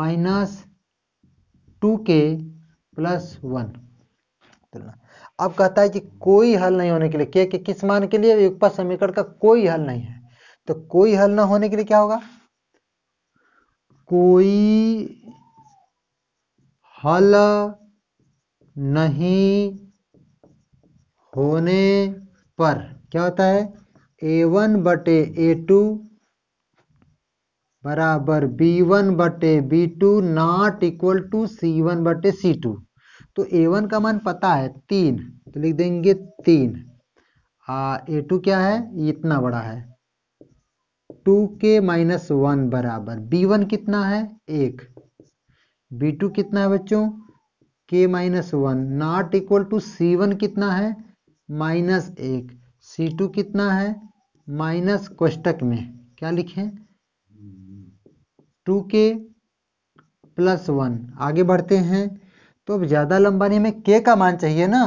Speaker 1: minus two K plus one तुलना अब कहता है कि कोई हल नहीं होने के लिए के, के किस मान के लिए युगपत समीकरण का कोई हल नहीं है तो कोई हल ना होने के लिए क्या होगा कोई हल नहीं होने पर क्या होता है ए वन बटे ए टू बराबर बी वन बटे B two not equal to C one बटे सी टू तो ए वन का मान पता है तीन तो लिख देंगे तीन ए टू क्या है इतना बड़ा है टू के माइनस वन बराबर बी वन कितना है एक बी टू कितना है बच्चों K minus one not equal to C one कितना है माइनस एक सी टू कितना है माइनस कोष्टक में क्या लिखें टू के प्लस वन आगे बढ़ते हैं तो अब ज़्यादा लंबा नहीं हमें के का मान चाहिए ना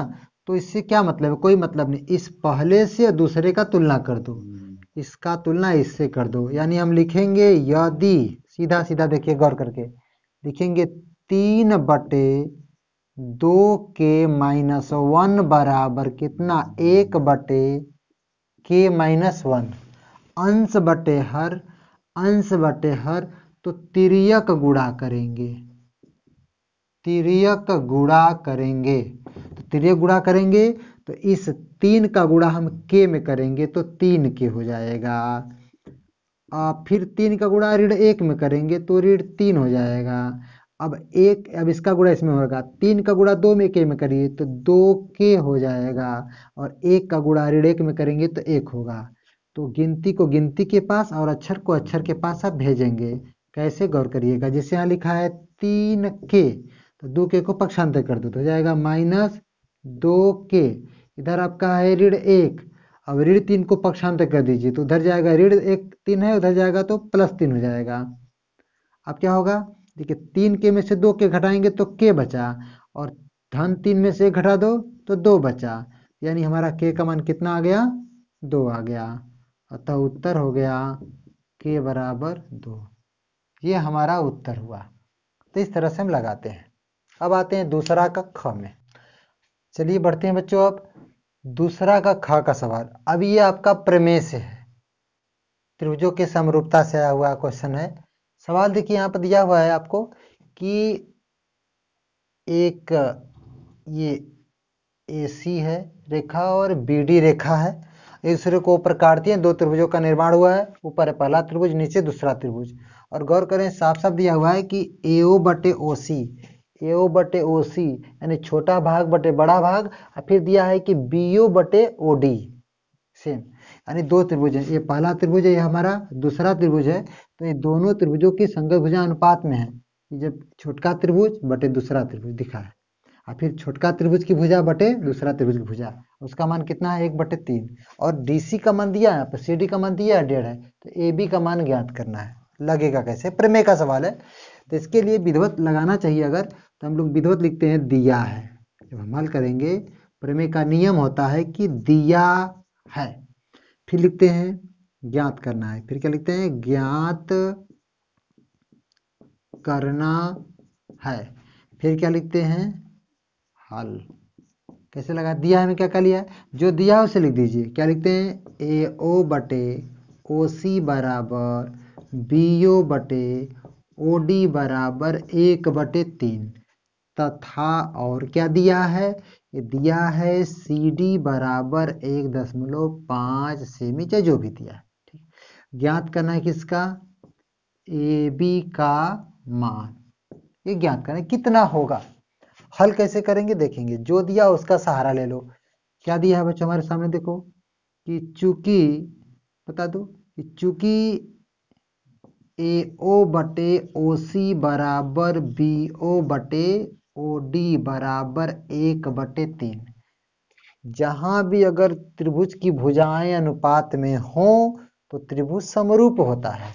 Speaker 1: तो इससे क्या मतलब है कोई मतलब नहीं इस पहले से दूसरे का तुलना कर दो हम्म। इसका तुलना इससे कर दो यानी हम लिखेंगे यदि सीधा सीधा देखिए गौर करके लिखेंगे तीन बटे दो के माइनस वन बराबर कितना एक बटे के माइनस वन अंश बटे हर अंश बटे हर तो तिरक गुणा करेंगे तिरयक गुणा करेंगे तो तिरयक गुणा करेंगे तो इस तीन का गुणा हम के में करेंगे तो तीन के हो जाएगा आ, फिर तीन का गुणा ऋण एक में करेंगे तो ऋण तीन हो जाएगा अब एक अब इसका गुणा इसमें होगा तीन का गुणा दो में के में करिए तो दो के हो जाएगा और एक का गुणा ऋण एक में करेंगे तो एक होगा तो गिनती को गिनती के पास और अक्षर को अक्षर के पास आप भेजेंगे कैसे गौर करिएगा जैसे यहाँ लिखा है तीन के तो दो के को पक्षांतर कर दो तो जाएगा माइनस दो के इधर आपका है ऋण एक अब ऋण तीन को पक्षांतर कर दीजिए तो उधर जाएगा ऋण एक तीन है उधर जाएगा तो प्लस तीन हो जाएगा अब क्या होगा देखिए तीन के में से दो के घटाएंगे तो के बचा और धन तीन में से एक घटा दो तो दो बचा यानी हमारा के का मान कितना आ गया दो आ गया अतः उत्तर हो गया के बराबर दो ये हमारा उत्तर हुआ तो इस तरह से हम लगाते हैं अब आते हैं दूसरा का ख में चलिए बढ़ते हैं बच्चों अब दूसरा का ख का सवाल अब ये आपका प्रमेय से है त्रिभुजों के समरूपता से आया हुआ क्वेश्चन है सवाल देखिए यहाँ पर दिया हुआ है आपको कि एक ये ए सी है रेखा और बी डी रेखा है एक दूसरे को ऊपर काटती है दो त्रिभुजों का निर्माण हुआ है ऊपर है पहला त्रिभुज नीचे दूसरा त्रिभुज और गौर करें साफ साफ दिया हुआ है कि ए ओ बटे ओ सी ए ओ बटे ओ सी यानी छोटा भाग बटे बड़ा भाग और फिर दिया है कि बी ओ बटे ओ डी सेम यानी दो त्रिभुज है ये पहला त्रिभुज है ये हमारा दूसरा त्रिभुज है तो ये दोनों त्रिभुजों की संगभुजा अनुपात में है जब छोटका त्रिभुज बटे दूसरा त्रिभुज दिखा है और फिर छोटका त्रिभुज की भुजा बटे दूसरा त्रिभुज की भुजा उसका मान कितना है एक बटे तीन और डीसी का मान दिया है तो सी डी का मान दिया है डेढ़ है तो ए बी का मान ज्ञात करना है लगेगा कैसे प्रमेय का सवाल है तो इसके लिए विधवत लगाना चाहिए अगर तो हम लोग विधोत लिखते हैं दिया है जब हम हल करेंगे प्रमेय का नियम होता है कि दिया है फिर लिखते हैं ज्ञात करना है फिर क्या लिखते हैं ज्ञात करना है फिर क्या लिखते हैं हल कैसे लगा दिया हमें क्या कर लिया जो दिया उसे लिख दीजिए क्या लिखते हैं ए ओ बटे ओ सी बराबर बी ओ बटे ओ डी बराबर एक बटे तीन तथा और क्या दिया है दिया है सी डी बराबर एक दशमलव पांच सेमी चाहे जो भी दिया है ठीक ज्ञात करना है किसका ए बी का मान ये ज्ञात करना है कितना होगा हल कैसे करेंगे देखेंगे जो दिया उसका सहारा ले लो क्या दिया है बच्चों हमारे सामने देखो कि चूंकि बता दो कि चूंकि ए ओ बटे ओ सी बराबर बी ओ बटे ओ डी बराबर एक बटे तीन जहां भी अगर त्रिभुज की भुजाएं अनुपात में हो तो त्रिभुज समरूप होता है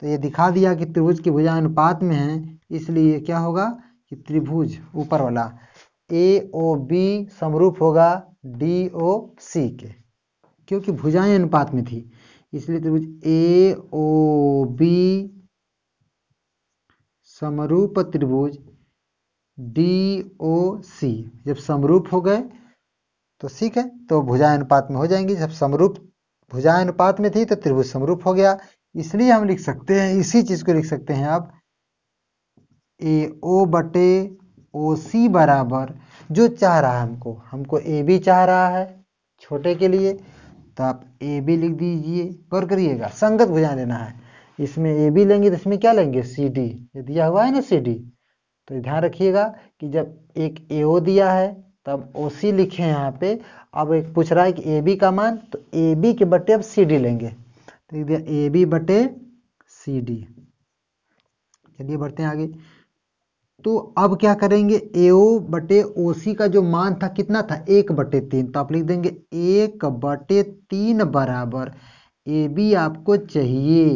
Speaker 1: तो ये दिखा दिया कि त्रिभुज की भुजाएं अनुपात में है इसलिए क्या होगा कि त्रिभुज ऊपर वाला ए ओ बी समरूप होगा डी ओ सी के क्योंकि भुजाएं अनुपात में थी इसलिए त्रिभुज ए ओ बी समरूप त्रिभुज डी ओ सी जब समरूप हो गए तो ठीक है तो भुजा अनुपात में हो जाएंगी जब समरूप भुजा अनुपात में थी तो त्रिभुज समरूप हो गया इसलिए हम लिख सकते हैं इसी चीज को लिख सकते हैं आप ए ओ बटे ओ सी बराबर जो चाह रहा है हमको हमको ए बी चाह रहा है छोटे के लिए तो आप ए बी लिख दीजिए गौर करिएगा संगत भुजा लेना है इसमें ए बी लेंगे तो इसमें क्या लेंगे सी डी ये दिया हुआ है ना सी डी तो ध्यान रखिएगा कि जब एक ए ओ दिया है तब ओ सी लिखे यहाँ पे अब एक पूछ रहा है कि ए बी का मान तो ए बी के बटे अब सी डी लेंगे तो दिया ए बी बटे सी डी चलिए बढ़ते हैं आगे तो अब क्या करेंगे ए बटे ओ सी का जो मान था कितना था एक बटे तीन तो आप लिख देंगे एक बटे तीन बराबर ए बी आपको चाहिए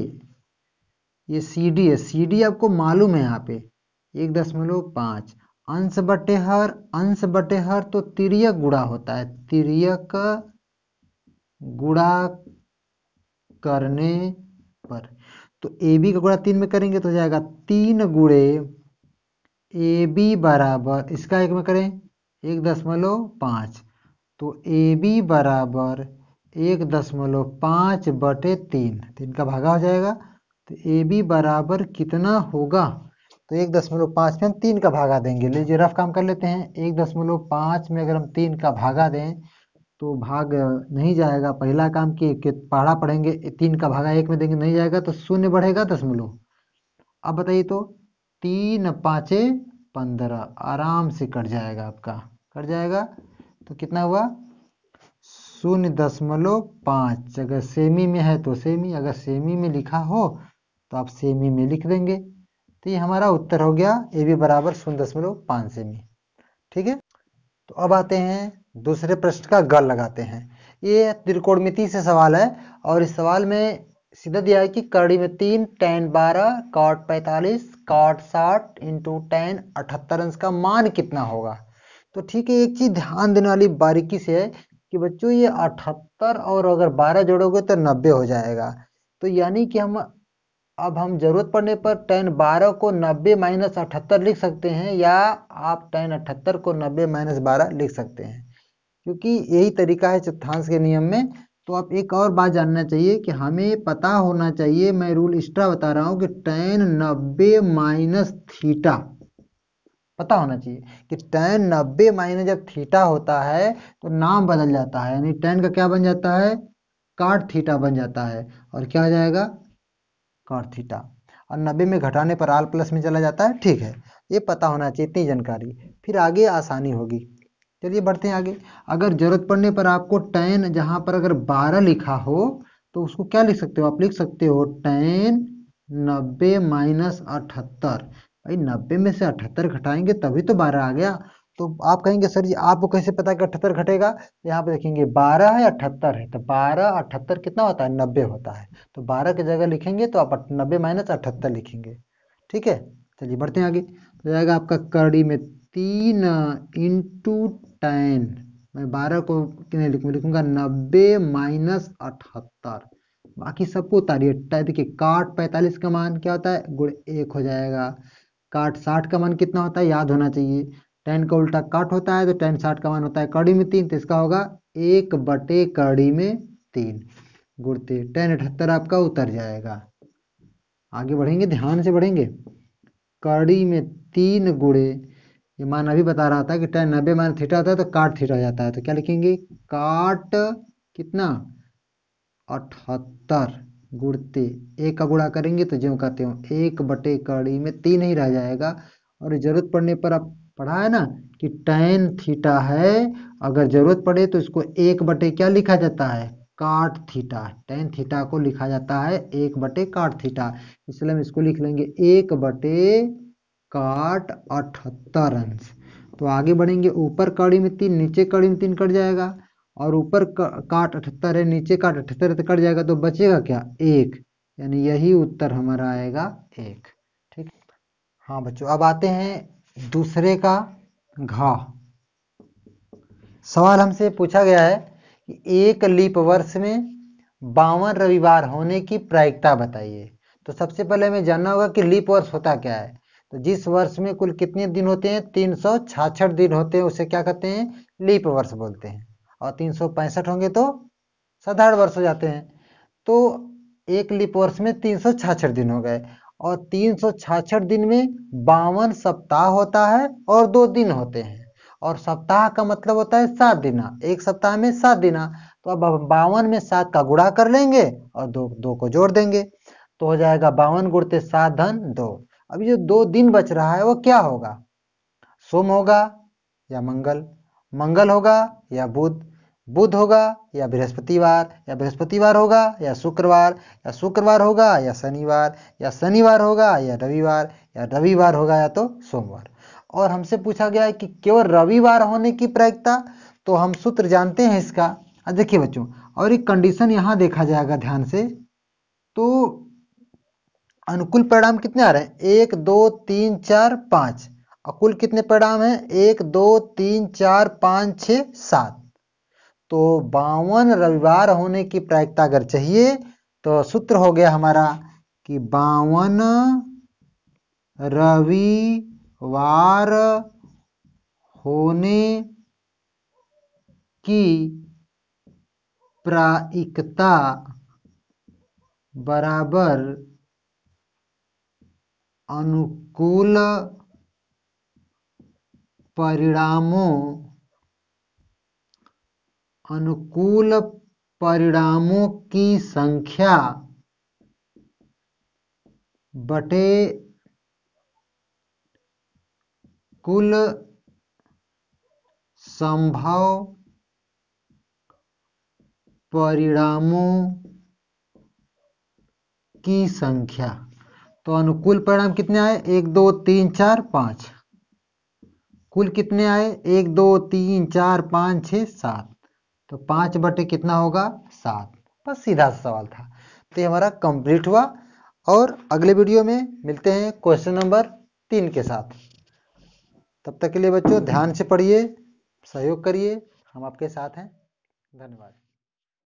Speaker 1: ये सी डी है सी डी आपको मालूम है यहाँ पे एक दशमलव पाँच अंश बटे हर अंश बटे हर तो तिरियक गुड़ा होता है तिरियक गुड़ा करने पर तो ए बी का गुड़ा तीन में करेंगे तो जाएगा तीन गुड़े ए बी बराबर इसका एक में करें एक दशमलव पाँच तो ए बी बराबर एक दशमलव पाँच बटे तीन तीन का भागा हो जाएगा तो ए बी बराबर कितना होगा तो एक दशमलव पाँच में हम तीन का भागा देंगे लीजिए रफ काम कर लेते हैं एक दशमलव पाँच में अगर हम तीन का भागा दें तो भाग नहीं जाएगा पहला काम कि पढ़ा पढ़ेंगे तीन का भागा एक में देंगे नहीं जाएगा तो शून्य बढ़ेगा दशमलव अब बताइए तो तीन पाँचे पंद्रह आराम से कट जाएगा आपका कट जाएगा तो कितना हुआ शून्य दशमलव पाँच अगर सेमी में है तो सेमी अगर सेमी में लिखा हो तो आप सेमी में लिख देंगे तो ये हमारा उत्तर हो गया ए बी बराबर शून्य दशमलव पांच सेमी ठीक है तो अब आते हैं दूसरे प्रश्न का गल लगाते हैं ये त्रिकोणमिति से सवाल है और इस सवाल में सीधा दिया है कि कड़ी में तीन टेन बारह कॉट पैंतालीस कॉट साठ इंटू टेन अठहत्तर अंश का मान कितना होगा तो ठीक है एक चीज ध्यान देने वाली बारीकी से है कि बच्चों ये अठहत्तर और अगर बारह जोड़ोगे तो नब्बे हो जाएगा तो यानी कि हम अब हम ज़रूरत पड़ने पर टेन बारह को नब्बे माइनस अठहत्तर लिख सकते हैं या आप टेन अठहत्तर को नब्बे माइनस बारह लिख सकते हैं क्योंकि यही तरीका है चतुर्थांश के नियम में तो आप एक और बात जानना चाहिए कि हमें पता होना चाहिए मैं रूल एक्स्ट्रा बता रहा हूँ कि टेन नब्बे माइनस थीटा पता होना चाहिए कि टेन नब्बे माइनस जब थीटा होता है तो नाम बदल जाता है यानी टेन का क्या बन जाता है काट थीटा बन जाता है और क्या हो जाएगा कॉट थीटा और नब्बे में घटाने पर आल प्लस में चला जाता है ठीक है ये पता होना चाहिए इतनी जानकारी फिर आगे आसानी होगी चलिए बढ़ते हैं आगे अगर जरूरत पड़ने पर आपको टेन जहाँ पर अगर बारह लिखा हो तो उसको क्या लिख सकते हो आप लिख सकते हो टेन नब्बे माइनस अठहत्तर भाई नब्बे में से अठहत्तर घटाएंगे तभी तो बारह आ गया तो आप कहेंगे सर जी आपको कैसे पता कि अठहत्तर घटेगा तो यहाँ पे देखेंगे बारह है अठहत्तर है तो बारह अठहत्तर कितना होता है नब्बे होता है तो बारह की जगह लिखेंगे तो आप नब्बे माइनस अठहत्तर लिखेंगे ठीक है चलिए बढ़ते हैं आगे तो जाएगा आपका कड़ी में तीन इंटू टेन मैं बारह को कितने लिखूंगा लिखूंगा नब्बे माइनस अठहत्तर बाकी सबको उतारिए देखिए काट पैंतालीस का मान क्या होता है गुड़ एक हो जाएगा काट साठ का मान कितना होता है याद होना चाहिए टेन का उल्टा काट होता है तो टेन साठ का मान होता है कड़ी में तीन तो इसका होगा एक बटे कड़ी में तीन गुड़ते टेन अठहत्तर आपका उतर जाएगा आगे बढ़ेंगे ध्यान से बढ़ेंगे कड़ी में तीन गुड़े ये मान अभी बता रहा था कि टेन नब्बे मान थीटा होता है तो काट थीटा जाता है तो क्या लिखेंगे काट कितना अठहत्तर गुड़ते एक का गुड़ा करेंगे तो जो कहते हो एक बटे कड़ी में तीन ही रह जाएगा और ज़रूरत पड़ने पर आप पढ़ा है ना कि टेन थीटा है अगर जरूरत पड़े तो इसको एक बटे क्या लिखा जाता है काट थीटा टेन थीटा को लिखा जाता है एक बटे काट थीटा इसलिए हम इसको लिख लेंगे एक बटे काट अठहत्तर अंश तो आगे बढ़ेंगे ऊपर कड़ी में तीन नीचे कड़ी में तीन कट जाएगा और ऊपर काट अठहत्तर है नीचे काट अठहत्तर है तो कट जाएगा तो बचेगा क्या एक यानी यही उत्तर हमारा आएगा एक ठीक हाँ बच्चों अब आते हैं दूसरे का घा सवाल हमसे पूछा गया है कि एक लीप वर्ष में बावन रविवार होने की प्रायिकता बताइए तो सबसे पहले हमें जानना होगा कि लीप वर्ष होता क्या है तो जिस वर्ष में कुल कितने दिन होते हैं तीन सौ दिन होते हैं उसे क्या कहते हैं लीप वर्ष बोलते हैं और तीन सौ पैंसठ होंगे तो साधारण वर्ष हो जाते हैं तो एक लीप वर्ष में तीन दिन हो गए और तीन दिन में बावन सप्ताह होता है और दो दिन होते हैं और सप्ताह का मतलब होता है सात दिना एक सप्ताह में सात दिना तो अब बावन में सात का गुड़ा कर लेंगे और दो दो को जोड़ देंगे तो हो जाएगा बावन गुड़ते सात धन दो अभी जो दो दिन बच रहा है वो क्या होगा सोम होगा या मंगल मंगल होगा या बुध बुध होगा या बृहस्पतिवार या बृहस्पतिवार होगा या शुक्रवार या शुक्रवार होगा या शनिवार या शनिवार होगा या रविवार या रविवार होगा या तो सोमवार और हमसे पूछा गया है कि केवल रविवार होने की प्रायिकता तो हम सूत्र जानते हैं इसका देखिए बच्चों और एक कंडीशन यहां देखा जाएगा ध्यान से तो अनुकूल परिणाम कितने आ रहे हैं एक दो तीन चार पांच अकुल कितने परिणाम है एक दो तीन चार पांच छ सात तो बावन रविवार होने की प्रायिकता अगर चाहिए तो सूत्र हो गया हमारा कि बावन रविवार होने की प्रायिकता बराबर अनुकूल परिणामों अनुकूल परिणामों की संख्या बटे कुल संभव परिणामों की संख्या तो अनुकूल परिणाम कितने आए एक दो तीन चार पांच कुल कितने आए एक दो तीन चार पांच छ सात तो पांच बटे कितना होगा सात बस सीधा सवाल था तो ये हमारा कंप्लीट हुआ और अगले वीडियो में मिलते हैं क्वेश्चन नंबर तीन के साथ तब तक के लिए बच्चों ध्यान से पढ़िए सहयोग करिए हम आपके साथ हैं धन्यवाद